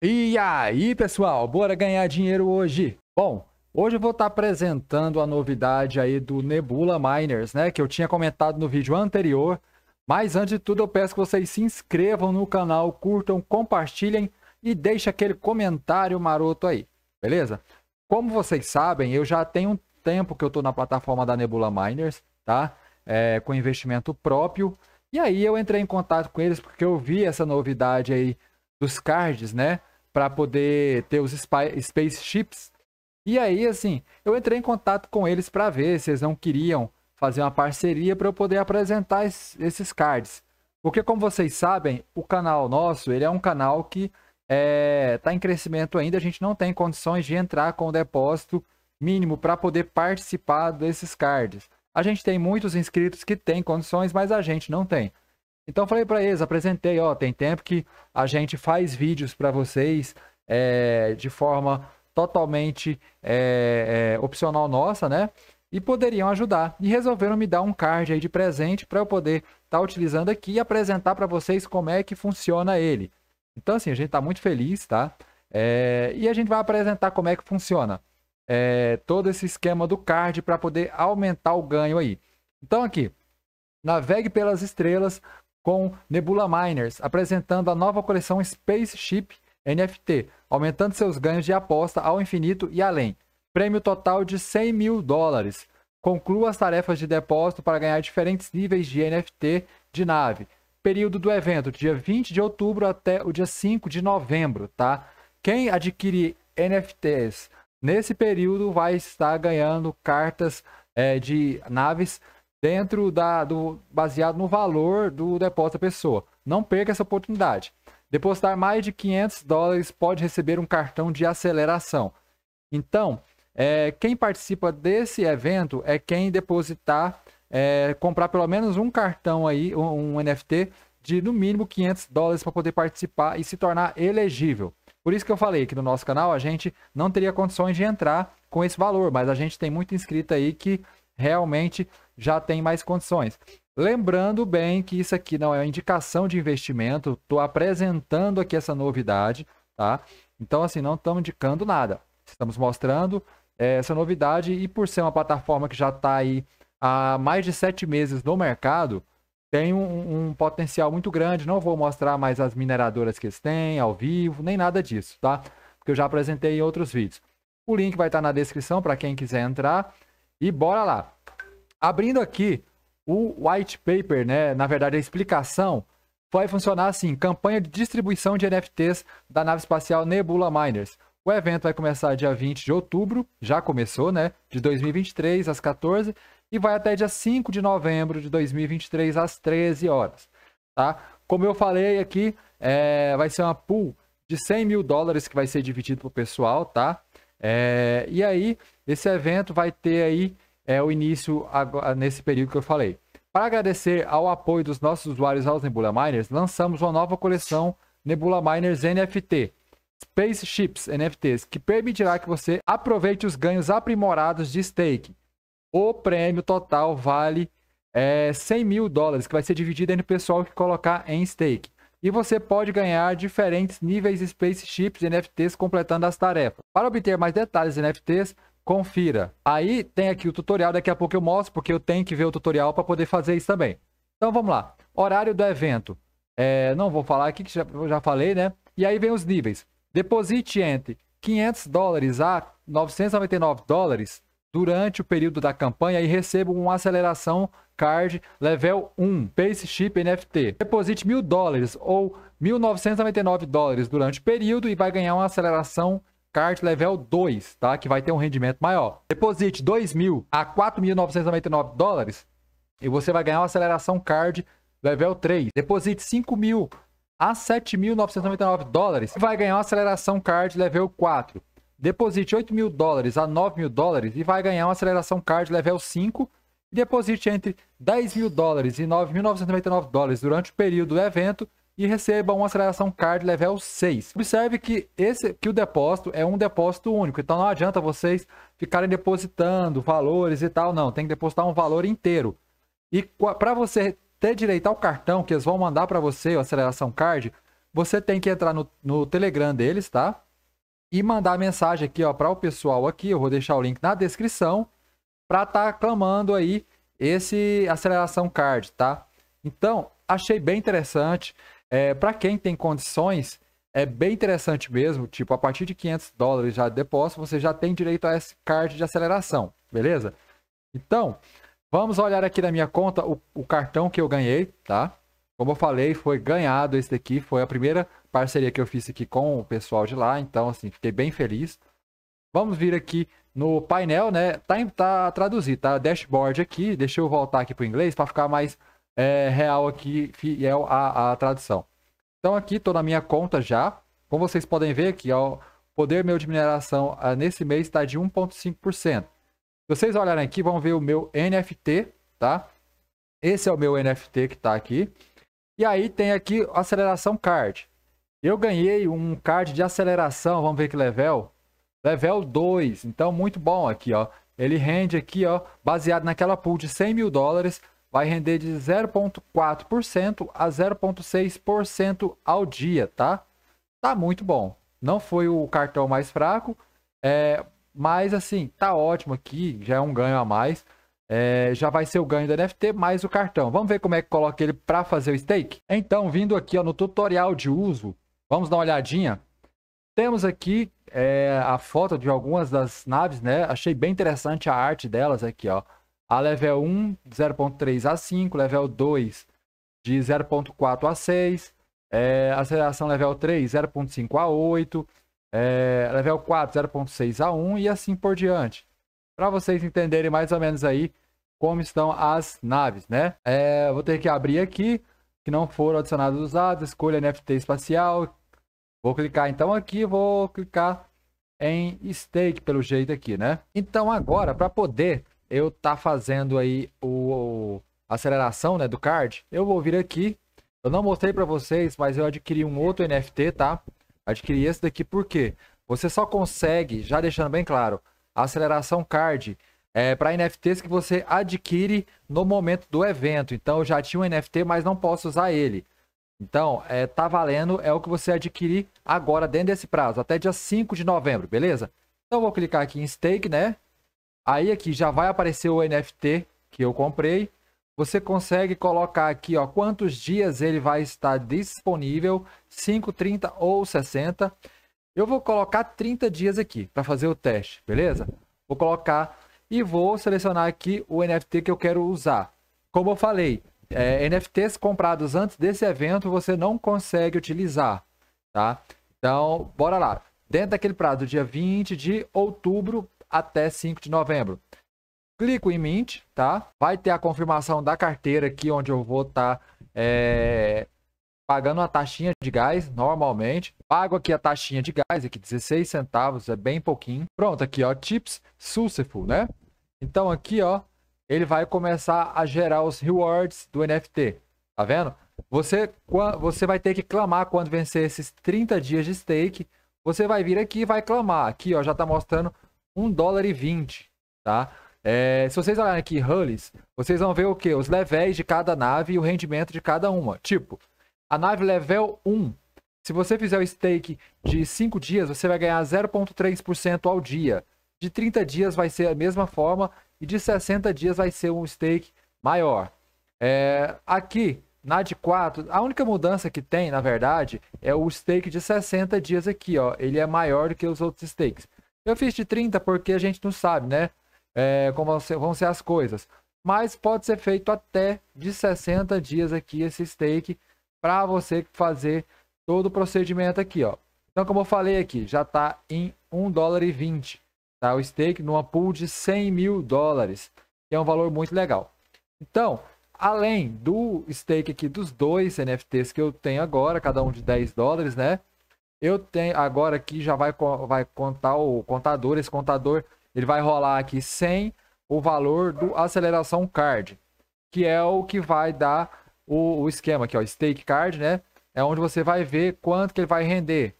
E aí, pessoal, bora ganhar dinheiro hoje? Bom, hoje eu vou estar tá apresentando a novidade aí do Nebula Miners, né, que eu tinha comentado no vídeo anterior. Mas antes de tudo, eu peço que vocês se inscrevam no canal, curtam, compartilhem e deixem aquele comentário maroto aí, beleza? Como vocês sabem, eu já tenho um tempo que eu estou na plataforma da Nebula Miners, tá? É, com investimento próprio. E aí eu entrei em contato com eles porque eu vi essa novidade aí dos cards, né? Para poder ter os spaceships. E aí, assim, eu entrei em contato com eles para ver se eles não queriam fazer uma parceria para eu poder apresentar esses cards. Porque, como vocês sabem, o canal nosso ele é um canal que está é, tá em crescimento ainda. A gente não tem condições de entrar com o depósito mínimo para poder participar desses cards. A gente tem muitos inscritos que têm condições, mas a gente não tem. Então falei para eles, apresentei, ó, tem tempo que a gente faz vídeos para vocês é, de forma totalmente é, é, opcional nossa, né? E poderiam ajudar. E resolveram me dar um card aí de presente para eu poder estar tá utilizando aqui e apresentar para vocês como é que funciona ele. Então assim, a gente está muito feliz, tá? É, e a gente vai apresentar como é que funciona é, todo esse esquema do card para poder aumentar o ganho aí. Então aqui, Navegue pelas estrelas, com Nebula Miners, apresentando a nova coleção Spaceship NFT, aumentando seus ganhos de aposta ao infinito e além. Prêmio total de 100 mil dólares. Conclua as tarefas de depósito para ganhar diferentes níveis de NFT de nave. Período do evento, dia 20 de outubro até o dia 5 de novembro, tá? Quem adquirir NFTs nesse período vai estar ganhando cartas é, de naves dentro da, do baseado no valor do depósito da pessoa. Não perca essa oportunidade. Depositar mais de 500 dólares pode receber um cartão de aceleração. Então, é, quem participa desse evento é quem depositar, é, comprar pelo menos um cartão aí, um, um NFT de no mínimo 500 dólares para poder participar e se tornar elegível. Por isso que eu falei que no nosso canal a gente não teria condições de entrar com esse valor, mas a gente tem muito inscrito aí que realmente já tem mais condições. Lembrando bem que isso aqui não é uma indicação de investimento, estou apresentando aqui essa novidade, tá? Então, assim, não estamos indicando nada. Estamos mostrando é, essa novidade e por ser uma plataforma que já está aí há mais de sete meses no mercado, tem um, um, potencial muito grande. Não vou mostrar mais as mineradoras que eles têm ao vivo, nem nada disso, tá? Porque eu já apresentei em outros vídeos. O link vai estar tá na descrição para quem quiser entrar. E bora lá! Abrindo aqui o white paper, né? Na verdade, a explicação vai funcionar assim: campanha de distribuição de NFTs da nave espacial Nebula Miners. O evento vai começar dia 20 de outubro, já começou, né? De 2023 às 14 e vai até dia 5 de novembro de 2023 às 13 horas, tá? Como eu falei aqui, é, vai ser uma pool de 100 mil dólares que vai ser dividido pro pessoal, tá? É, e aí, esse evento vai ter aí é o início agora, nesse período que eu falei. Para agradecer ao apoio dos nossos usuários aos Nebula Miners, lançamos uma nova coleção Nebula Miners NFT, Spaceships NFTs, que permitirá que você aproveite os ganhos aprimorados de stake. O prêmio total vale é, 100 mil dólares, que vai ser dividido entre o pessoal que colocar em stake. E você pode ganhar diferentes níveis de spaceships e NFTs completando as tarefas. Para obter mais detalhes de NFTs, confira. Aí tem aqui o tutorial, daqui a pouco eu mostro, porque eu tenho que ver o tutorial para poder fazer isso também. Então vamos lá. Horário do evento. É, não vou falar aqui, que já, já falei, né? E aí vem os níveis. Deposite entre 500 dólares a 999 dólares durante o período da campanha e receba uma aceleração card level 1, Pace Chip NFT. Deposite mil dólares ou 1.999 dólares durante o período e vai ganhar uma aceleração Card Level 2, tá? Que vai ter um rendimento maior. Deposite 2.000 mil a 4.999 dólares e você vai ganhar uma aceleração Card Level 3. Deposite 5.000 mil a 7.999 dólares e vai ganhar uma aceleração Card Level 4. Deposite 8.000 mil dólares a 9.000 mil dólares e vai ganhar uma aceleração Card Level 5. deposite entre 10.000 mil dólares e 9.999 dólares durante o período do evento e receba uma aceleração card level 6. Observe que, esse, que o depósito é um depósito único, então não adianta vocês ficarem depositando valores e tal, não. Tem que depositar um valor inteiro. E para você ter direito ao cartão que eles vão mandar para você, o aceleração card, você tem que entrar no, no Telegram deles, tá? E mandar mensagem aqui, ó, para o pessoal aqui, eu vou deixar o link na descrição, para estar tá clamando aí esse aceleração card, tá? Então, achei bem interessante. É, para quem tem condições, é bem interessante mesmo. Tipo, a partir de 500 dólares já de depósito, você já tem direito a esse card de aceleração, beleza? Então, vamos olhar aqui na minha conta o, o cartão que eu ganhei, tá? Como eu falei, foi ganhado esse daqui, foi a primeira parceria que eu fiz aqui com o pessoal de lá, então assim, fiquei bem feliz. Vamos vir aqui no painel, né? Tá, tá traduzido, tá? Dashboard aqui, deixa eu voltar aqui para o inglês para ficar mais é, real aqui, fiel à, à tradição. Então aqui estou na minha conta já. Como vocês podem ver aqui, ó, o poder meu de mineração ah, nesse mês está de 1,5%. Se vocês olharem aqui, vão ver o meu NFT, tá? Esse é o meu NFT que está aqui. E aí tem aqui aceleração card. Eu ganhei um card de aceleração, vamos ver que level. Level 2, então muito bom aqui, ó. Ele rende aqui, ó, baseado naquela pool de 100 mil dólares, vai render de 0,4% a 0,6% ao dia, tá? Tá muito bom. Não foi o cartão mais fraco, é, mas assim, tá ótimo aqui, já é um ganho a mais. É, já vai ser o ganho do NFT mais o cartão. Vamos ver como é que coloca ele para fazer o stake? Então, vindo aqui ó, no tutorial de uso, vamos dar uma olhadinha. Temos aqui é, a foto de algumas das naves, né? Achei bem interessante a arte delas aqui, ó. A level 1, 0.3 a 5, level 2, de 0.4 a 6, é, aceleração level 3, 0.5 a 8, é, level 4, 0.6 a 1 e assim por diante. Para vocês entenderem mais ou menos aí como estão as naves, né? É, vou ter que abrir aqui, que não foram adicionados os dados. escolha NFT espacial. Vou clicar então aqui, vou clicar em stake pelo jeito aqui, né? Então agora, para poder eu tá fazendo aí o, o aceleração, né, do card, eu vou vir aqui. Eu não mostrei para vocês, mas eu adquiri um outro NFT, tá? Adquiri esse daqui porque você só consegue, já deixando bem claro, aceleração card é, para NFTs que você adquire no momento do evento. Então, eu já tinha um NFT, mas não posso usar ele. Então, é, tá valendo, é o que você adquirir agora, dentro desse prazo, até dia 5 de novembro, beleza? Então, eu vou clicar aqui em Stake, né? Aí aqui já vai aparecer o NFT que eu comprei. Você consegue colocar aqui ó, quantos dias ele vai estar disponível, 5, 30 ou 60. Eu vou colocar 30 dias aqui para fazer o teste, beleza? Vou colocar e vou selecionar aqui o NFT que eu quero usar. Como eu falei, é, NFTs comprados antes desse evento você não consegue utilizar, tá? Então, bora lá. Dentro daquele prazo, dia 20 de outubro, até 5 de novembro. Clico em Mint, tá? Vai ter a confirmação da carteira aqui, onde eu vou estar tá, é, pagando uma taxinha de gás, normalmente. Pago aqui a taxinha de gás, aqui 16 centavos, é bem pouquinho. Pronto, aqui ó, Tips Successful, né? Então aqui ó, ele vai começar a gerar os rewards do NFT, tá vendo? Você, você vai ter que clamar quando vencer esses 30 dias de stake. Você vai vir aqui e vai clamar. Aqui, ó, já tá mostrando 1 dólar e 20, tá? É, se vocês olharem aqui Hulles, vocês vão ver o que? Os levéis de cada nave e o rendimento de cada uma. Tipo, a nave level 1, se você fizer o stake de 5 dias, você vai ganhar 0,3% ao dia. De 30 dias vai ser a mesma forma e de 60 dias vai ser um stake maior. É, aqui, na de 4, a única mudança que tem, na verdade, é o stake de 60 dias aqui, ó. Ele é maior do que os outros stakes. Eu fiz de 30 porque a gente não sabe, né? É, como vão ser, vão ser as coisas. Mas pode ser feito até de 60 dias aqui esse stake para você fazer todo o procedimento aqui, ó. Então, como eu falei aqui, já está em 1 dólar e 20, tá? O stake numa pool de 100 mil dólares, que é um valor muito legal. Então, além do stake aqui dos dois NFTs que eu tenho agora, cada um de 10 dólares, né? Eu tenho agora aqui já vai vai contar o contador, esse contador, ele vai rolar aqui sem o valor do aceleração card, que é o que vai dar o, o esquema aqui, ó, stake card, né? É onde você vai ver quanto que ele vai render.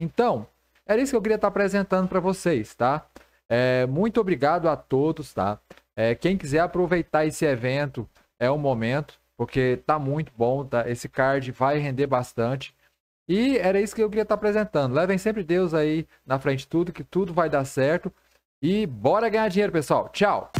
Então, era isso que eu queria estar apresentando para vocês, tá? É, muito obrigado a todos, tá? É, quem quiser aproveitar esse evento é o momento, porque tá muito bom, tá? Esse card vai render bastante. E era isso que eu queria estar apresentando. Levem sempre Deus aí na frente de tudo, que tudo vai dar certo. E bora ganhar dinheiro, pessoal. Tchau!